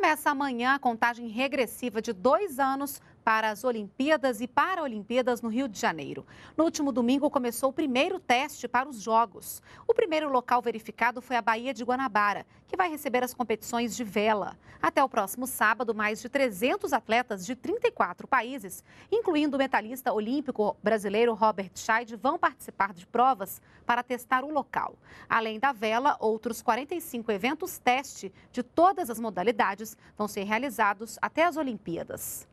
Começa amanhã a contagem regressiva de dois anos para as Olimpíadas e Paralimpíadas no Rio de Janeiro. No último domingo começou o primeiro teste para os Jogos. O primeiro local verificado foi a Baía de Guanabara, que vai receber as competições de vela. Até o próximo sábado, mais de 300 atletas de 34 países, incluindo o metalista olímpico brasileiro Robert Scheid, vão participar de provas para testar o local. Além da vela, outros 45 eventos teste de todas as modalidades vão ser realizados até as Olimpíadas.